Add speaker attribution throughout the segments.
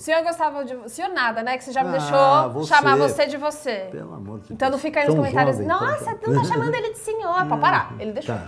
Speaker 1: O senhor gostava de. O senhor nada, né? Que você já me ah, deixou você. chamar você de você. Pelo amor de Deus. Então não fica aí nos São comentários. Jovem, então, Nossa, então... tá chamando ele de senhor. Pode parar. Ele deixou. Tá.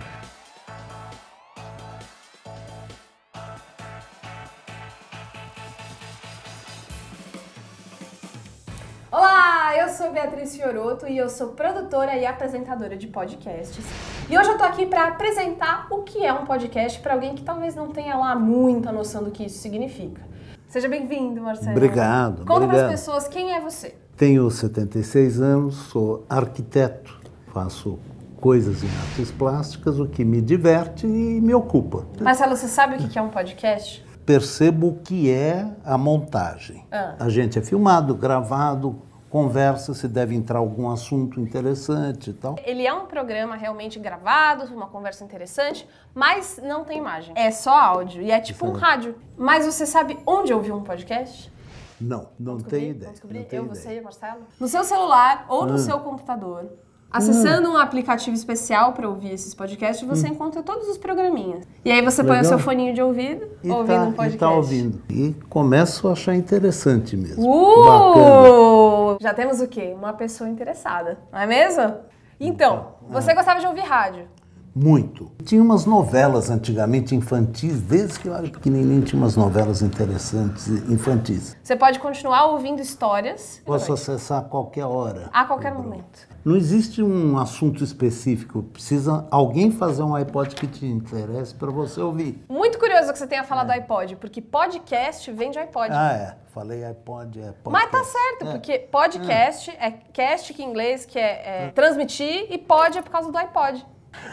Speaker 1: Olá, eu sou Beatriz Fioroto e eu sou produtora e apresentadora de podcasts. E hoje eu tô aqui para apresentar o que é um podcast para alguém que talvez não tenha lá muita noção do que isso significa. Seja bem-vindo, Marcelo. Obrigado. Conta obrigado. para as pessoas quem é você.
Speaker 2: Tenho 76 anos, sou arquiteto, faço coisas em artes plásticas, o que me diverte e me ocupa.
Speaker 1: Marcelo, você sabe o que é um podcast?
Speaker 2: Percebo o que é a montagem. Ah. A gente é filmado, gravado, conversa, se deve entrar algum assunto interessante e tal.
Speaker 1: Ele é um programa realmente gravado, uma conversa interessante, mas não tem imagem. É só áudio e é tipo um rádio. Mas você sabe onde ouvir um podcast?
Speaker 2: Não, não tenho ideia. Vamos descobrir? Eu, ideia. você
Speaker 1: e Marcelo? No seu celular ou no ah. seu computador. Acessando hum. um aplicativo especial para ouvir esses podcasts, você hum. encontra todos os programinhas. E aí você Legal. põe o seu foninho de ouvido, e ouvindo tá, um podcast. E tá
Speaker 2: ouvindo. E começo a achar interessante mesmo. Uh!
Speaker 1: Bacana já temos o quê? Uma pessoa interessada, não é mesmo? Então, você é. gostava de ouvir rádio?
Speaker 2: Muito. Tinha umas novelas antigamente infantis, desde que eu era pequenininho tinha umas novelas interessantes infantis.
Speaker 1: Você pode continuar ouvindo histórias?
Speaker 2: Posso noite. acessar a qualquer hora. A
Speaker 1: qualquer momento.
Speaker 2: Não existe um assunto específico. Precisa alguém fazer um iPod que te interesse para você ouvir.
Speaker 1: Muito surpresa que você tenha falado é. iPod, porque podcast vem de iPod. Ah, é.
Speaker 2: Falei iPod, é podcast. Mas tá
Speaker 1: certo, é. porque podcast é. é cast que em inglês, que é, é transmitir, e pod é por causa do iPod.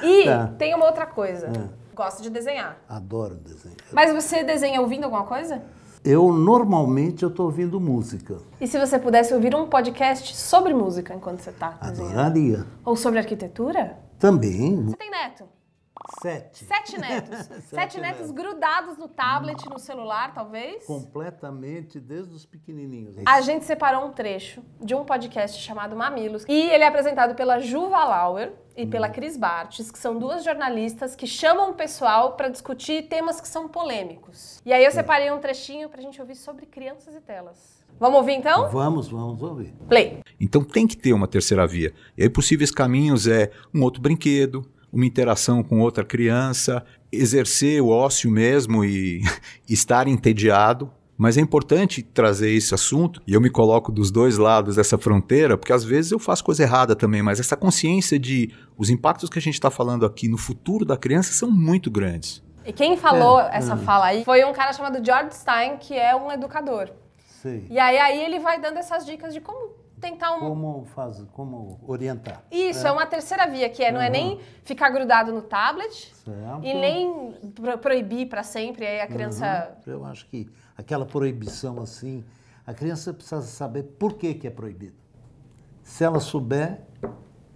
Speaker 1: E é. tem uma outra coisa. É. Gosta de desenhar.
Speaker 2: Adoro desenhar. Mas
Speaker 1: você desenha ouvindo alguma coisa?
Speaker 2: Eu normalmente eu estou ouvindo música.
Speaker 1: E se você pudesse ouvir um podcast sobre música enquanto você está desenhando? Adoraria. Ou sobre arquitetura?
Speaker 2: Também. Você tem neto? Sete.
Speaker 1: Sete netos. Sete, Sete netos, netos, grudados no tablet, no celular, talvez?
Speaker 2: Completamente, desde os pequenininhos. A gente
Speaker 1: separou um trecho de um podcast chamado Mamilos. E ele é apresentado pela Juva Lauer e pela hum. Cris Bartes, que são duas jornalistas que chamam o pessoal para discutir temas que são polêmicos. E aí eu separei um trechinho para a gente ouvir sobre crianças e telas. Vamos ouvir então?
Speaker 2: Vamos, vamos ouvir. Play. Então tem que ter uma terceira via. E aí possíveis caminhos é um outro brinquedo, uma interação com outra criança, exercer o ócio mesmo e estar entediado. Mas é importante trazer esse assunto e eu me coloco dos dois lados dessa fronteira, porque às vezes eu faço coisa errada também, mas essa consciência de os impactos que a gente está falando aqui no futuro da criança são muito grandes.
Speaker 1: E quem falou é, essa é. fala aí foi um cara chamado George Stein, que é um educador. Sim. E aí, aí ele vai dando essas dicas de como tentar um.
Speaker 2: Como fazer, como orientar. Isso, é, é uma
Speaker 1: terceira via, que é, uhum. não é nem ficar grudado no tablet
Speaker 2: certo. e nem
Speaker 1: pro proibir para sempre, aí a criança.
Speaker 2: Uhum. Eu acho que aquela proibição assim, a criança precisa saber por que, que é proibido. Se ela souber,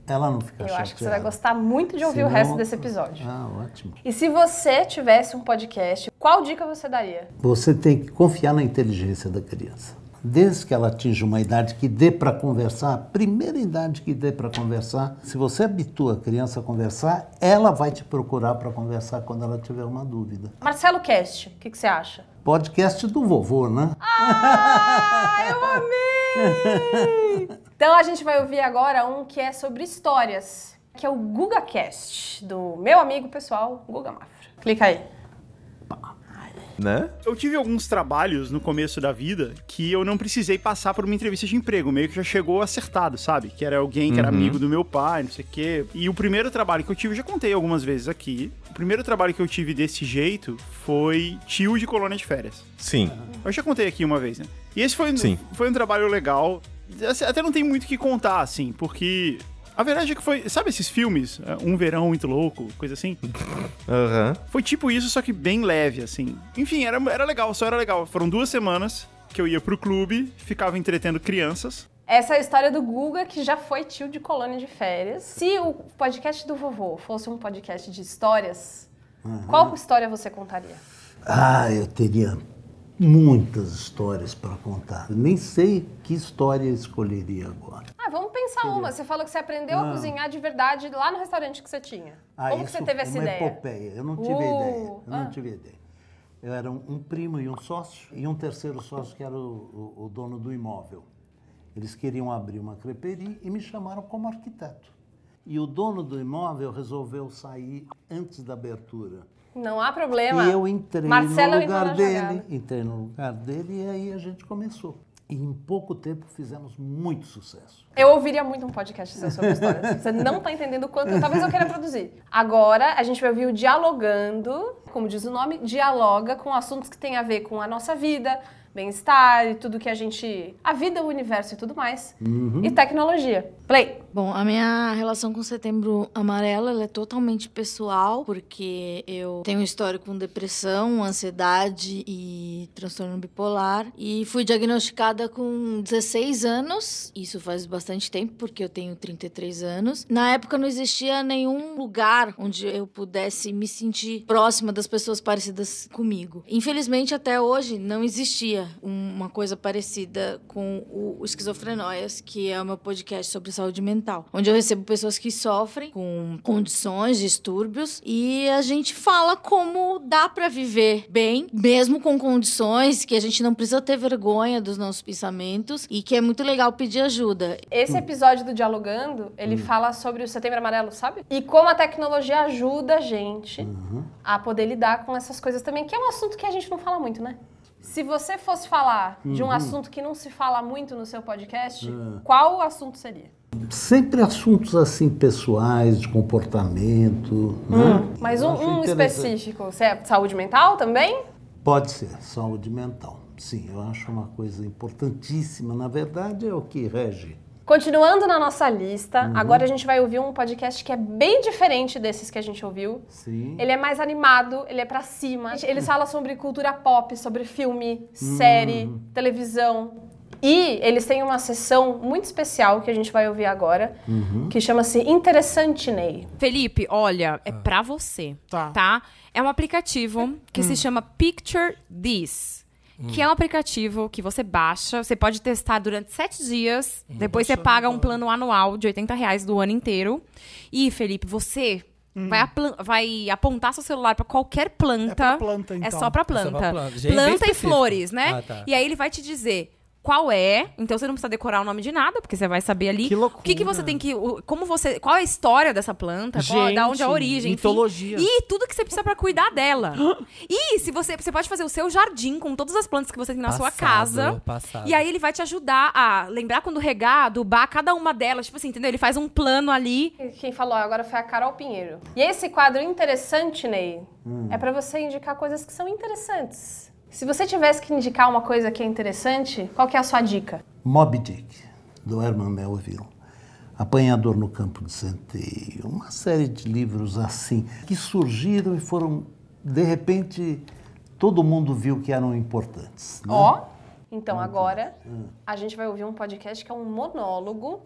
Speaker 2: ela não fica Eu chateada. acho que você vai
Speaker 1: gostar muito de ouvir Senão... o resto desse episódio.
Speaker 2: Ah, ótimo.
Speaker 1: E se você tivesse um podcast, qual dica você daria?
Speaker 2: Você tem que confiar na inteligência da criança desde que ela atinja uma idade que dê para conversar, a primeira idade que dê para conversar, se você habitua a criança a conversar, ela vai te procurar para conversar quando ela tiver uma dúvida.
Speaker 1: Marcelo Cast, o que, que, você acha?
Speaker 2: Podcast do vovô, né?
Speaker 1: Ah, eu amei! Então a gente vai ouvir agora um que é sobre histórias, que é o GugaCast, do meu amigo pessoal, Guga Mafra. Clica aí
Speaker 2: né? Eu tive alguns trabalhos no começo da vida que eu não precisei passar por uma entrevista de emprego, meio que já chegou acertado, sabe? Que era alguém que uhum. era amigo do meu pai, não sei o quê. E o primeiro trabalho que eu tive, já contei algumas vezes aqui, o primeiro trabalho que eu tive desse jeito foi tio de colônia de férias. Sim. Eu já contei aqui uma vez, né? E esse foi, Sim. foi um trabalho legal. Até não tem muito o que contar, assim, porque a verdade é que foi. Sabe esses filmes? É, um Verão Muito Louco, coisa assim? Aham. Uhum. Foi tipo isso, só que bem leve, assim. Enfim, era, era legal, só era legal. Foram duas semanas que eu ia pro clube, ficava entretendo crianças.
Speaker 1: Essa é a história do Guga, que já foi tio de colônia de férias. Se o podcast do vovô fosse um podcast de histórias, uhum. qual história você contaria?
Speaker 2: Ah, eu teria muitas histórias para contar. Nem sei que história escolheria agora
Speaker 1: pensar queria. uma. Você falou que você aprendeu a ah. cozinhar de verdade lá no restaurante que você tinha. Ah, Como que você teve é essa ideia?
Speaker 2: Epopeia. Eu não tive uh, ideia. Eu ah. não tive ideia. Eu era um, um, primo e um sócio, e um terceiro sócio que era o, o, o dono do imóvel. Eles queriam abrir uma creperie e me chamaram como arquiteto. E o dono do imóvel resolveu sair antes da abertura.
Speaker 1: Não há problema. E eu entrei Marcelo no lugar dele, jogada.
Speaker 2: entrei no lugar dele e aí a gente começou. E em pouco tempo fizemos muito sucesso.
Speaker 1: Eu ouviria muito um podcast seu sobre histórias. Você não está entendendo o quanto talvez eu queira produzir. Agora a gente vai ouvir o Dialogando, como diz o nome, dialoga com assuntos que têm a ver com a nossa vida, bem-estar
Speaker 3: e tudo que a gente. a vida, o universo e tudo mais. Uhum. E tecnologia. Play! Bom, a minha relação com Setembro Amarelo ela é totalmente pessoal, porque eu tenho um histórico com depressão, ansiedade e transtorno bipolar. E fui diagnosticada com 16 anos, isso faz bastante tempo, porque eu tenho 33 anos. Na época não existia nenhum lugar onde eu pudesse me sentir próxima das pessoas parecidas comigo. Infelizmente, até hoje, não existia uma coisa parecida com o Esquizofrenóias, que é o meu podcast sobre saúde mental mental, onde eu recebo pessoas que sofrem com condições, distúrbios e a gente fala como dá para viver bem, mesmo com condições, que a gente não precisa ter vergonha dos nossos pensamentos e que é muito legal pedir ajuda. Esse
Speaker 1: episódio do Dialogando, ele uhum. fala sobre o Setembro Amarelo, sabe? E como a tecnologia ajuda a gente uhum. a poder lidar com essas coisas também, que é um assunto que a gente não fala muito, né? Se você fosse falar uhum. de um uhum. assunto que não se fala muito no seu podcast, ah. qual o assunto seria?
Speaker 2: Sempre assuntos assim pessoais, de comportamento. Né? Hum. Né? Mas um, um específico,
Speaker 1: é saúde mental também?
Speaker 2: Pode ser, saúde mental. Sim, eu acho uma coisa importantíssima. Na verdade, é o que rege
Speaker 1: Continuando na nossa lista, uhum. agora a gente vai ouvir um podcast que é bem diferente desses que a gente ouviu. Sim. Ele é mais animado, ele é para cima. Ele fala sobre cultura pop, sobre filme, série, uhum. televisão. E eles têm uma sessão muito especial que a gente vai ouvir agora,
Speaker 4: uhum. que chama-se Interessante Ney. Felipe, olha, é ah. pra você, tá. tá? É um aplicativo que hum. se chama Picture This. Hum. Que é um aplicativo que você baixa, você pode testar durante sete dias, hum, depois você paga um plano anual de 80 reais do ano inteiro. E, Felipe, você Hum. Vai, vai, apontar seu celular para qualquer é planta. É, planta então. é só para planta. É planta. planta e flores, né? Ah, tá. E aí ele vai te dizer qual é. Então você não precisa decorar o nome de nada, porque você vai saber ali. Que loucura. O que, que você tem que. Como você. Qual é a história dessa planta? Gente, qual, da onde é a origem? Mitologia. Enfim. E tudo que você precisa para cuidar dela. e se você. Você pode fazer o seu jardim com todas as plantas que você tem na passado, sua casa. Passado. E aí ele vai te ajudar a lembrar quando regar, adubar cada uma delas. Tipo assim, entendeu? Ele faz um plano ali. Quem falou agora foi a Carol Pinheiro. E esse quadro interessante, Ney,
Speaker 2: hum. é para
Speaker 1: você indicar coisas que são interessantes. Se você tivesse que indicar uma coisa que é interessante, qual que é a sua dica?
Speaker 2: Moby Dick, do Herman Melville. Apanhador no Campo de Santeio, uma série de livros assim, que surgiram e foram, de repente, todo mundo viu que eram importantes. Né? Ó, né?
Speaker 1: oh, então Muito agora é. a gente vai ouvir um podcast que é um monólogo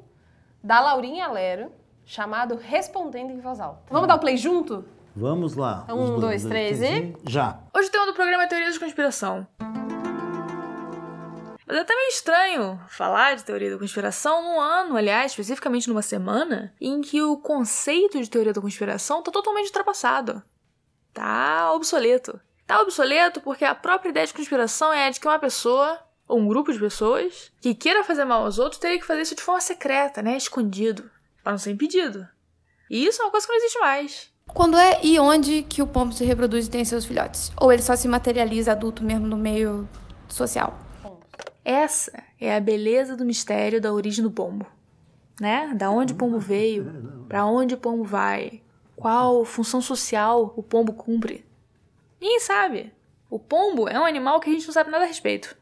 Speaker 1: da Laurinha Lero, chamado Respondendo em Voz Alta. Vamos dar o play junto?
Speaker 2: Vamos lá. Então, um, dois,
Speaker 1: dois, três, e...
Speaker 3: Já. Hoje o tema do programa é Teoria de Conspiração. Mas é até meio estranho falar de teoria da conspiração num ano, aliás, especificamente numa semana, em que o conceito de teoria da conspiração tá totalmente ultrapassado. Tá obsoleto. Tá obsoleto porque a própria ideia de conspiração é a de que uma pessoa, ou um grupo de pessoas, que queira fazer mal aos outros, teria que fazer isso de forma secreta, né? Escondido. para não ser impedido. E isso é uma coisa que não existe mais. Quando é e onde que o pombo se reproduz e tem seus filhotes? Ou ele só se materializa adulto mesmo no meio social? Essa é a beleza do mistério da origem do pombo, né? Da onde o pombo veio, para onde o pombo vai, qual função social o pombo cumpre. Ninguém sabe. O pombo é um animal que a gente não sabe nada a respeito.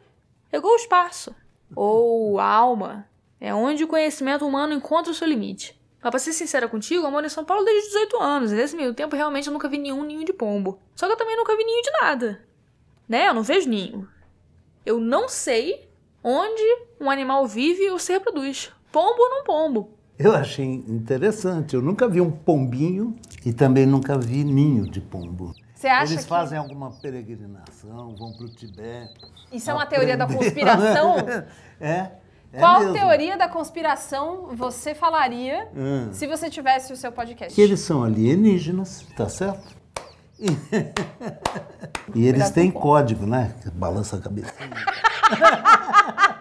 Speaker 3: É igual o espaço, ou a alma, é onde o conhecimento humano encontra o seu limite. Mas pra ser sincera contigo, eu moro em São Paulo desde 18 anos. E nesse meio tempo, realmente, eu nunca vi nenhum ninho de pombo. Só que eu também nunca vi ninho de nada. Né? Eu não vejo ninho. Eu não sei onde um animal vive ou se reproduz. Pombo ou não pombo.
Speaker 2: Eu achei interessante. Eu nunca vi um pombinho e também nunca vi ninho de pombo. Você acha Eles que... fazem alguma peregrinação, vão para o Tibete. Isso é uma aprender. teoria da conspiração? é. É Qual mesmo. teoria
Speaker 1: da conspiração você falaria ah. se você tivesse o seu podcast? Que
Speaker 2: eles são alienígenas, tá certo? E, eles têm código, né? Balança a cabeça.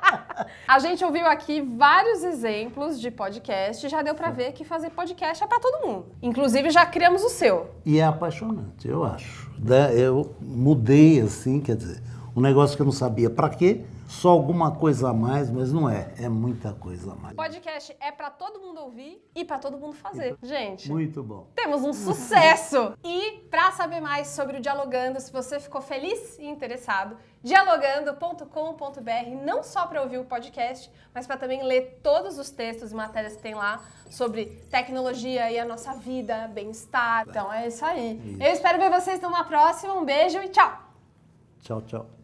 Speaker 1: A gente ouviu aqui vários exemplos de podcast, já deu para ver que fazer podcast é para todo mundo. Inclusive já criamos o seu.
Speaker 2: E é apaixonante, eu acho. Eu mudei assim, quer dizer, um negócio que eu não sabia para quê, só alguma coisa a mais, mas não é. É muita coisa a mais.
Speaker 1: Podcast é para todo mundo ouvir e para todo mundo fazer. Gente. Muito bom. Temos um sucesso. e para saber mais sobre o Dialogando, se você ficou feliz e interessado, dialogando.com.br, não só para ouvir o podcast, mas para também ler todos os textos e matérias que tem lá sobre tecnologia e a nossa vida, bem-estar. Então é isso aí. Isso. Eu espero ver vocês numa próxima. Um beijo e tchau.
Speaker 2: Tchau, tchau.